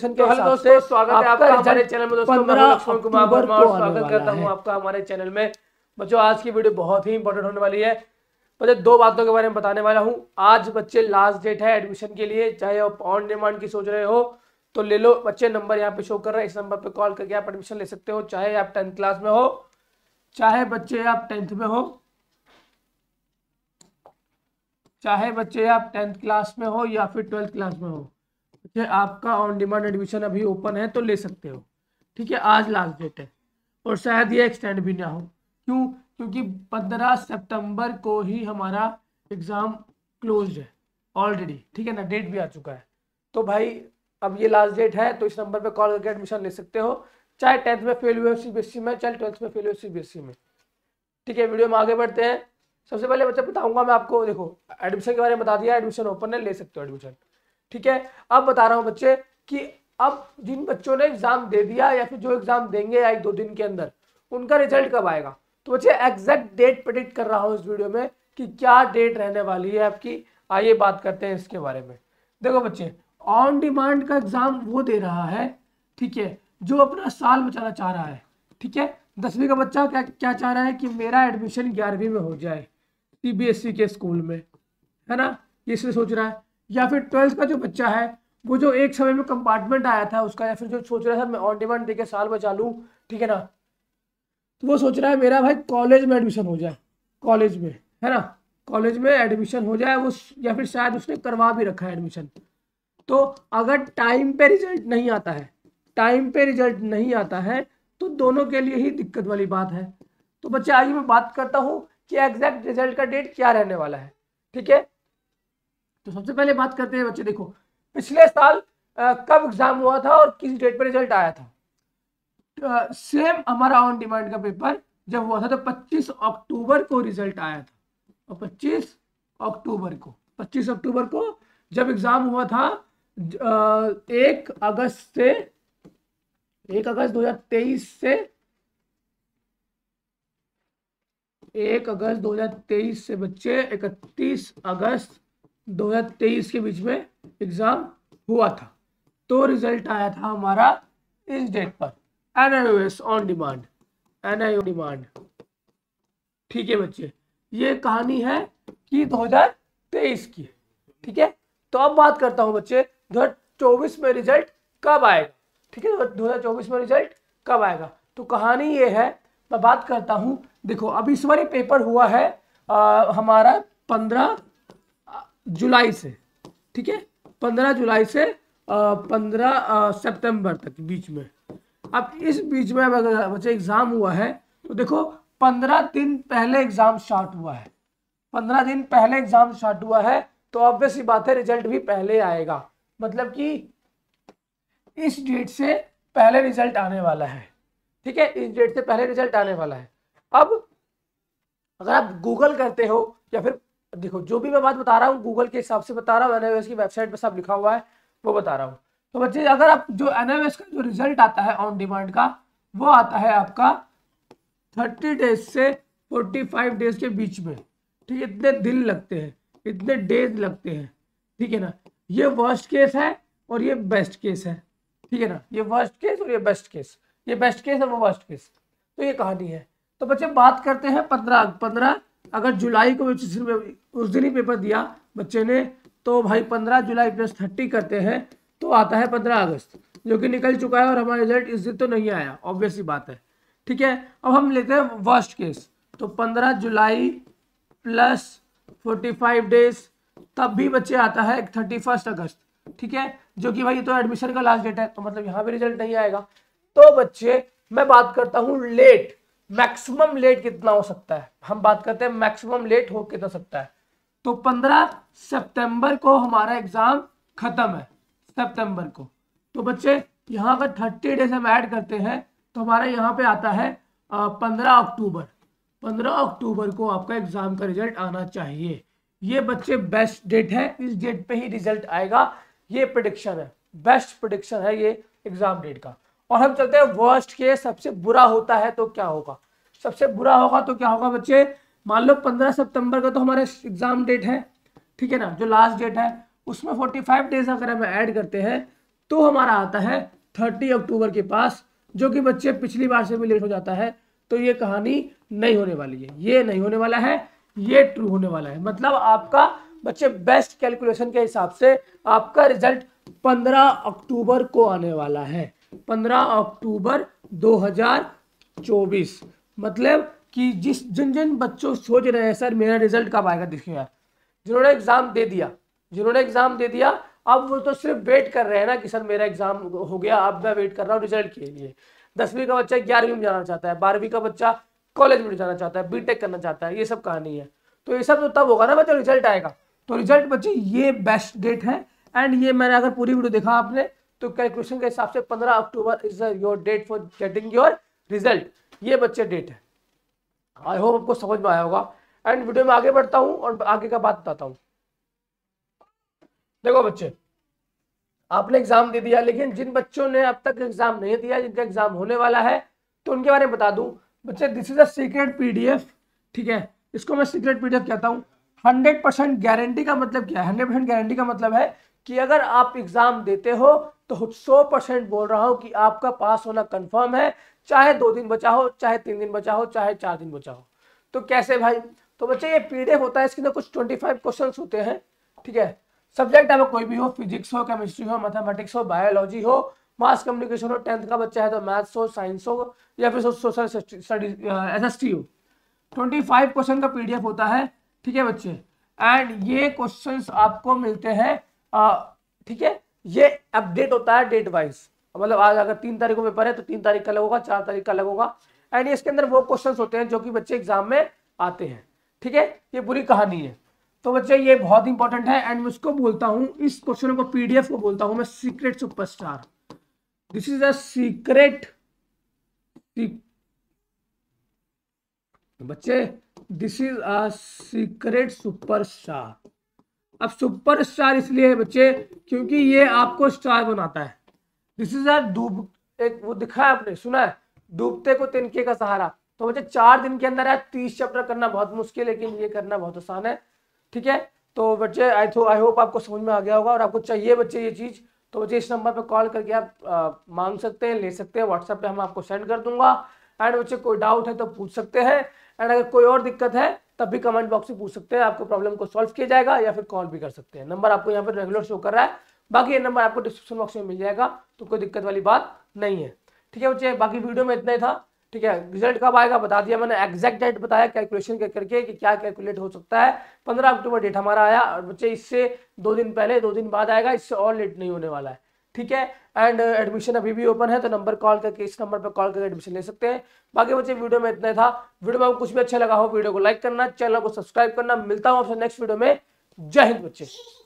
तो दोस्तों स्वागत है आपका हमारे चैनल में दोस्तों मैं लक्ष्मण कुमार वर्मा और स्वागत करता हूं आपका हमारे चैनल में बच्चों आज की वीडियो बहुत ही इंपॉर्टेंट होने वाली है बच्चे दो बातों के बारे में बताने वाला हूं आज बच्चे लास्ट डेट है एडमिशन के लिए चाहे आप ऑन डिमांड की सोच रहे हो तो ले लो बच्चे नंबर यहाँ पे शो कर रहे हैं इस नंबर पर कॉल करके आप एडमिशन ले सकते हो चाहे आप टेंथ क्लास में हो चाहे बच्चे आप टेंथ में हो चाहे बच्चे आप टेंथ क्लास में हो या फिर ट्वेल्थ क्लास में हो ठीक है आपका ऑन डिमांड एडमिशन अभी ओपन है तो ले सकते हो ठीक है आज लास्ट डेट है और शायद ये एक्सटेंड भी ना हो क्यों क्योंकि पंद्रह सितंबर को ही हमारा एग्ज़ाम क्लोज है ऑलरेडी ठीक है ना डेट भी आ चुका है तो भाई अब ये लास्ट डेट है तो इस नंबर पे कॉल करके एडमिशन ले सकते हो चाहे टेंथ में फेल हुए सी बी e में चाहे ट्वेल्थ में फेल हुए सी बी एस सी में ठीक है वीडियो में आगे बढ़ते हैं सबसे पहले बच्चे बताऊंगा मैं आपको देखो एडमिशन के बारे में बता दिया एडमिशन ओपन है ले सकते हो एडमिशन ठीक है अब बता रहा हूँ बच्चे कि अब जिन बच्चों ने एग्जाम दे दिया या फिर जो एग्जाम देंगे या एक दो दिन के अंदर उनका रिजल्ट कब आएगा तो बच्चे एग्जैक्ट डेट प्रडिक्ट कर रहा हूँ इस वीडियो में कि क्या डेट रहने वाली है आपकी आइए बात करते हैं इसके बारे में देखो बच्चे ऑन डिमांड का एग्जाम वो दे रहा है ठीक है जो अपना साल बचाना चाह रहा है ठीक है दसवीं का बच्चा क्या क्या चाह रहा है कि मेरा एडमिशन ग्यारहवीं में हो जाए सी e के स्कूल में है ना इसलिए सोच रहा है या फिर ट्वेल्थ का जो बच्चा है वो जो एक समय में कंपार्टमेंट आया था उसका या फिर जो सोच रहा था मैं ऑन डिमांड देके साल बचा लूँ ठीक है ना तो वो सोच रहा है मेरा भाई कॉलेज में एडमिशन हो जाए कॉलेज में है ना कॉलेज में एडमिशन हो जाए वो या फिर शायद उसने करवा भी रखा है एडमिशन तो अगर टाइम पे रिजल्ट नहीं आता है टाइम पे रिजल्ट नहीं आता है तो दोनों के लिए ही दिक्कत वाली बात है तो बच्चे आइए मैं बात करता हूँ कि एग्जैक्ट रिजल्ट का डेट क्या रहने वाला है ठीक है तो सबसे पहले बात करते हैं बच्चे देखो पिछले साल आ, कब एग्जाम हुआ था और किस डेट पर रिजल्ट आया था सेम हमारा ऑन डिमांड का पेपर जब हुआ था तो 25 अक्टूबर को रिजल्ट आया था और 25 अक्टूबर को 25 अक्टूबर को जब एग्जाम हुआ था एक अगस्त से एक अगस्त 2023 से एक अगस्त 2023 से बच्चे 31 अगस्त 2023 के बीच में एग्ज़ाम हुआ था तो रिजल्ट आया था हमारा इस डेट पर N I O S on demand N I O demand ठीक है बच्चे ये कहानी है कि 2023 की ठीक है तो अब बात करता हूँ बच्चे 2024 में रिजल्ट कब आएगा ठीक है 2024 में रिजल्ट कब आएगा तो कहानी ये है मैं बात करता हूँ देखो अब इस बार पेपर हुआ है आ, हमारा पंद्रह जुलाई से ठीक है पंद्रह जुलाई से पंद्रह सितंबर तक बीच में अब इस बीच में अगर बच्चे एग्ज़ाम हुआ है तो देखो पंद्रह दिन पहले एग्ज़ाम स्टार्ट हुआ है पंद्रह दिन पहले एग्ज़ाम स्टार्ट हुआ है तो ऑब्वियस ही बात है रिजल्ट भी पहले आएगा मतलब कि इस डेट से पहले रिजल्ट आने वाला है ठीक है इस डेट से पहले रिजल्ट आने वाला है अब अगर आप गूगल करते हो या फिर देखो जो भी मैं बात बता रहा हूँ गूगल के हिसाब से बता रहा हूँ एनआईओएस की वेबसाइट पर सब लिखा हुआ है वो बता रहा हूँ तो बच्चे अगर आप जो एनआईओएस का जो रिजल्ट आता है ऑन डिमांड का वो आता है आपका थर्टी डेज से फोर्टी फाइव डेज के बीच में ठीक है इतने दिन लगते हैं इतने डेज लगते हैं ठीक है ना ये वर्स्ट केस है और ये बेस्ट केस है ठीक है ना ये वर्स्ट केस और ये बेस्ट केस ये बेस्ट केस और वो वर्स्ट केस तो ये कहानी है तो बच्चे बात करते हैं पंद्रह पंद्रह अगर जुलाई को उस दिन ही पेपर दिया बच्चे ने तो भाई पंद्रह जुलाई प्लस थर्टी करते हैं तो आता है पंद्रह अगस्त जो कि निकल चुका है और हमारा रिजल्ट इस दिन तो नहीं आया ऑब्वियसली बात है ठीक है अब हम लेते हैं वर्स्ट केस तो पंद्रह जुलाई प्लस फोर्टी फाइव डेज तब भी बच्चे आता है थर्टी फर्स्ट अगस्त ठीक है जो कि भाई तो एडमिशन का लास्ट डेट है तो मतलब यहाँ भी रिजल्ट नहीं आएगा तो बच्चे मैं बात करता हूँ लेट मैक्सिमम लेट कितना हो सकता है हम बात करते हैं मैक्सिमम लेट हो कितना सकता है तो 15 सितंबर को हमारा एग्जाम खत्म है सितंबर को तो बच्चे यहाँ अगर 30 डेज हम ऐड करते हैं तो हमारा यहाँ पे आता है पंद्रह अक्टूबर पंद्रह अक्टूबर को आपका एग्जाम का रिजल्ट आना चाहिए ये बच्चे बेस्ट डेट है इस डेट पे ही रिजल्ट आएगा ये प्रडिक्शन है बेस्ट प्रडिक्शन है ये एग्जाम डेट का और हम चलते हैं वर्स्ट के सबसे बुरा होता है तो क्या होगा सबसे बुरा होगा तो क्या होगा बच्चे मान लो पंद्रह सितंबर का तो हमारे एग्जाम डेट है ठीक है ना जो लास्ट डेट है उसमें फोर्टी फाइव डेज अगर हम ऐड करते हैं तो हमारा आता है थर्टी अक्टूबर के पास जो कि बच्चे पिछली बार से भी लेट हो जाता है तो ये कहानी नहीं होने वाली है ये नहीं होने वाला है ये ट्रू होने वाला है मतलब आपका बच्चे बेस्ट कैलकुलेशन के हिसाब से आपका रिजल्ट पंद्रह अक्टूबर को आने वाला है 15 अक्टूबर 2024 मतलब कि जिस जिन जिन बच्चों सोच रहे हैं सर मेरा रिजल्ट कब आएगा देखिए यार जिन्होंने एग्ज़ाम दे दिया जिन्होंने एग्ज़ाम दे दिया अब वो तो सिर्फ वेट कर रहे हैं ना कि सर मेरा एग्ज़ाम हो गया अब मैं वेट कर रहा हूँ रिजल्ट के लिए दसवीं का बच्चा ग्यारहवीं में जाना चाहता है बारहवीं का बच्चा कॉलेज में जाना चाहता है बीटेक करना चाहता है ये सब कहानी है तो ये सब तो तब होगा ना बच्चा रिजल्ट आएगा तो रिजल्ट बच्चे ये बेस्ट डेट है एंड ये मैंने अगर पूरी वीडियो देखा आपने तो कैलकुलेशन के हिसाब से 15 October is your date for getting your result ये बच्चे डेट है आई होप आपको समझ में आया होगा एंड वीडियो में आगे बढ़ता हूँ और आगे का बात बताता हूँ देखो बच्चे आपने एग्जाम दे दिया लेकिन जिन बच्चों ने अब तक एग्जाम नहीं दिया जिनका एग्जाम होने वाला है तो उनके बारे में बता दूं बच्चे this is a secret PDF ठीक है इसको मैं सीक्रेट पीडीएफ कहता हूं हंड्रेड परसेंट गारंटी का मतलब क्या है हंड्रेड परसेंट गारंटी का मतलब है कि अगर आप एग्जाम देते हो तो सौ परसेंट बोल रहा हूं कि आपका पास होना कंफर्म है चाहे दो दिन बचा हो चाहे तीन दिन बचा हो चाहे चार दिन बचा हो तो कैसे भाई तो बच्चे ये पीडीएफ होता है इसके अंदर कुछ ट्वेंटी फाइव क्वेश्चन होते हैं ठीक है सब्जेक्ट आपका कोई भी हो फिजिक्स हो केमिस्ट्री हो मैथमेटिक्स हो बायोलॉजी हो मास कम्युनिकेशन हो टेंथ का बच्चा है तो मैथ्स हो साइंस हो या फिर सोशल एस एस टी हो ट्वेंटी फाइव क्वेश्चन का पीडीएफ होता है ठीक है बच्चे एंड ये क्वेश्चंस आपको मिलते हैं uh, ठीक है ये अपडेट होता है डेट वाइज मतलब आज अगर तीन तारीख को पेपर है तो तीन तारीख का होगा चार तारीख का लगोगा एंड इसके अंदर वो क्वेश्चन होते हैं जो कि बच्चे एग्जाम में आते हैं ठीक है ये पूरी कहानी है तो बच्चे ये बहुत इंपॉर्टेंट है एंड मैं उसको बोलता हूँ इस क्वेश्चन को पीडीएफ को बोलता हूँ मैं secret superstar this is it बच्चे this is it super superstar अब सुपर स्टार इसलिए है बच्चे क्योंकि ये आपको स्टार बनाता है दिस इज डूब एक वो दिखा है आपने सुना है डूबते को तिनके का सहारा तो बच्चे चार दिन के अंदर है तीस चैप्टर करना बहुत मुश्किल लेकिन ये करना बहुत आसान है ठीक है तो बच्चे आई थो आई होप आपको समझ में आ गया होगा और आपको चाहिए बच्चे ये चीज़ तो बच्चे इस नंबर पर कॉल करके आप आ, मांग सकते हैं ले सकते हैं व्हाट्सएप पे हम आपको सेंड कर दूंगा एंड बच्चे कोई डाउट है तो पूछ सकते हैं एंड अगर कोई और दिक्कत है तब भी कमेंट बॉक्स में पूछ सकते हैं आपको प्रॉब्लम को सॉल्व किया जाएगा या फिर कॉल भी कर सकते हैं नंबर आपको यहाँ पर रेगुलर शो कर रहा है बाकी ये नंबर आपको डिस्क्रिप्शन बॉक्स में मिल जाएगा तो कोई दिक्कत वाली बात नहीं है ठीक है बच्चे बाकी वीडियो में इतना ही था ठीक है रिजल्ट कब आएगा बता दिया मैंने एग्जैक्ट डेट बताया कैलकुलेशन कर करके कि क्या कैलकुलेट हो सकता है पंद्रह अक्टूबर डेट हमारा आया और बच्चे इससे दो दिन पहले दो दिन बाद आएगा इससे और लेट नहीं होने वाला है ठीक है एंड एडमिशन uh, अभी भी ओपन है तो नंबर कॉल करके इस नंबर पर कॉल करके एडमिशन ले सकते हैं बाकी बच्चे वीडियो में इतना था वीडियो में आपको कुछ भी अच्छा लगा हो वीडियो को लाइक करना चैनल को सब्सक्राइब करना मिलता हूँ आपसे नेक्स्ट वीडियो में जय हिंद बच्चे